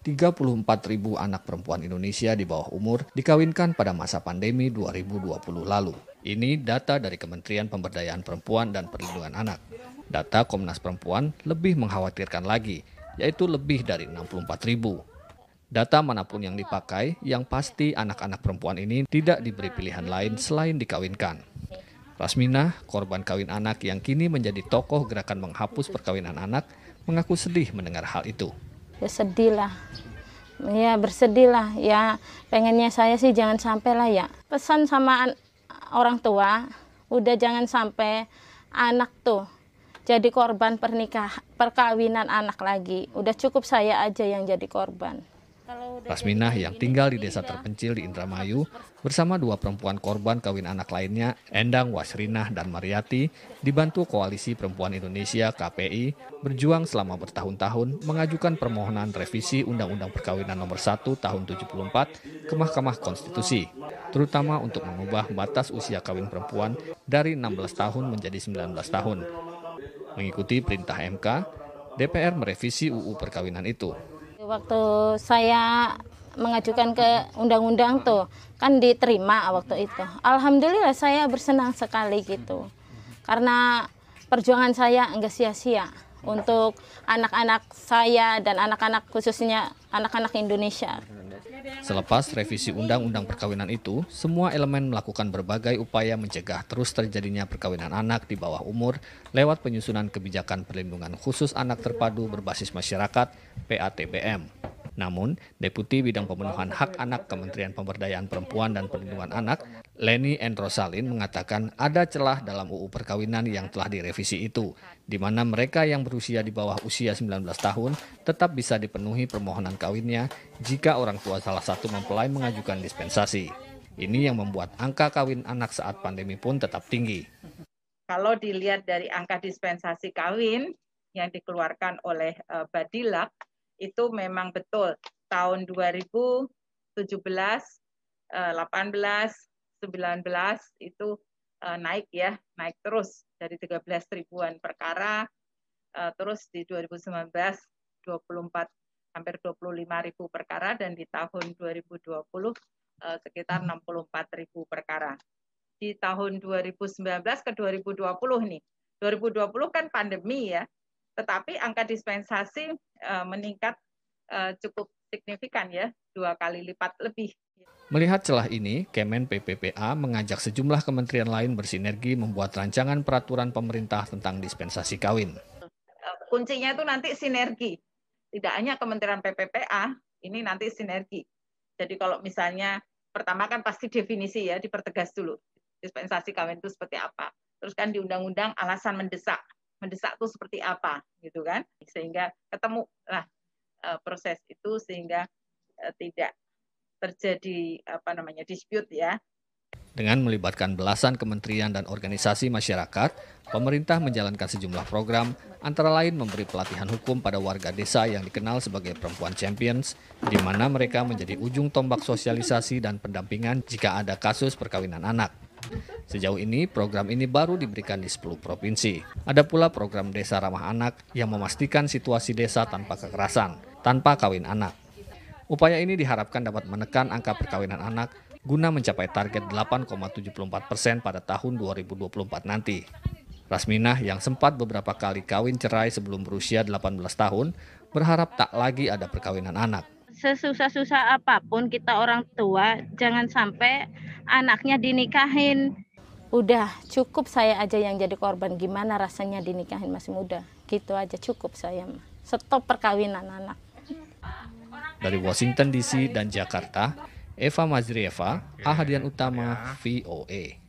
34 ribu anak perempuan Indonesia di bawah umur dikawinkan pada masa pandemi 2020 lalu. Ini data dari Kementerian Pemberdayaan Perempuan dan Perlindungan Anak. Data Komnas Perempuan lebih mengkhawatirkan lagi, yaitu lebih dari 64 ribu. Data manapun yang dipakai, yang pasti anak-anak perempuan ini tidak diberi pilihan lain selain dikawinkan. Rasmina, korban kawin anak yang kini menjadi tokoh gerakan menghapus perkawinan anak, mengaku sedih mendengar hal itu ya sedih lah ya bersedih lah ya pengennya saya sih jangan sampai lah ya pesan sama orang tua udah jangan sampai anak tuh jadi korban pernikah perkawinan anak lagi udah cukup saya aja yang jadi korban Rasminah gitu yang tinggal di desa terpencil di Indramayu bersama dua perempuan korban kawin anak lainnya, Endang Wasrinah dan Mariati, dibantu Koalisi Perempuan Indonesia KPI berjuang selama bertahun-tahun mengajukan permohonan revisi Undang-Undang Perkawinan Nomor 1 Tahun 74 ke Mahkamah Konstitusi, terutama untuk mengubah batas usia kawin perempuan dari 16 tahun menjadi 19 tahun. Mengikuti perintah MK, DPR merevisi UU perkawinan itu. Waktu saya mengajukan ke undang-undang tuh kan diterima waktu itu. Alhamdulillah saya bersenang sekali gitu. Karena perjuangan saya enggak sia-sia untuk anak-anak saya dan anak-anak khususnya anak-anak Indonesia. Selepas revisi Undang-Undang Perkawinan itu, semua elemen melakukan berbagai upaya mencegah terus terjadinya perkawinan anak di bawah umur lewat penyusunan kebijakan perlindungan khusus anak terpadu berbasis masyarakat PATBM. Namun, Deputi Bidang Pemenuhan Hak Anak Kementerian Pemberdayaan Perempuan dan Perlindungan Anak, Leni N. mengatakan ada celah dalam UU perkawinan yang telah direvisi itu, di mana mereka yang berusia di bawah usia 19 tahun tetap bisa dipenuhi permohonan kawinnya jika orang tua salah satu mempelai mengajukan dispensasi. Ini yang membuat angka kawin anak saat pandemi pun tetap tinggi. Kalau dilihat dari angka dispensasi kawin yang dikeluarkan oleh eh, Badilak itu memang betul tahun 2017, 18, 19 itu eh, naik ya, naik terus dari 13 ribuan perkara eh, terus di 2019 24 hampir 25 ribu perkara dan di tahun 2020 eh, sekitar 64 ribu perkara. Di tahun 2019 ke 2020 nih, 2020 kan pandemi ya, tetapi angka dispensasi eh, meningkat eh, cukup signifikan ya, dua kali lipat lebih. Melihat celah ini, Kemen PPPA mengajak sejumlah kementerian lain bersinergi membuat rancangan peraturan pemerintah tentang dispensasi kawin. Eh, kuncinya itu nanti sinergi. Tidak hanya Kementerian PPPA, ini nanti sinergi. Jadi kalau misalnya pertama kan pasti definisi ya dipertegas dulu dispensasi kawin itu seperti apa. Terus kan di undang-undang alasan mendesak mendesak itu seperti apa gitu kan sehingga ketemu lah eh, proses itu sehingga eh, tidak terjadi apa namanya dispute ya dengan melibatkan belasan kementerian dan organisasi masyarakat, pemerintah menjalankan sejumlah program, antara lain memberi pelatihan hukum pada warga desa yang dikenal sebagai perempuan champions, di mana mereka menjadi ujung tombak sosialisasi dan pendampingan jika ada kasus perkawinan anak. Sejauh ini program ini baru diberikan di 10 provinsi. Ada pula program Desa Ramah Anak yang memastikan situasi desa tanpa kekerasan, tanpa kawin anak. Upaya ini diharapkan dapat menekan angka perkawinan anak guna mencapai target 8,74 persen pada tahun 2024 nanti. Rasminah yang sempat beberapa kali kawin cerai sebelum berusia 18 tahun berharap tak lagi ada perkawinan anak sesusah-susah apapun kita orang tua, jangan sampai anaknya dinikahin udah cukup saya aja yang jadi korban gimana rasanya dinikahin masih muda gitu aja cukup saya stop perkawinan anak dari Washington DC dan Jakarta Eva Mazrieva Ahadian Utama VOA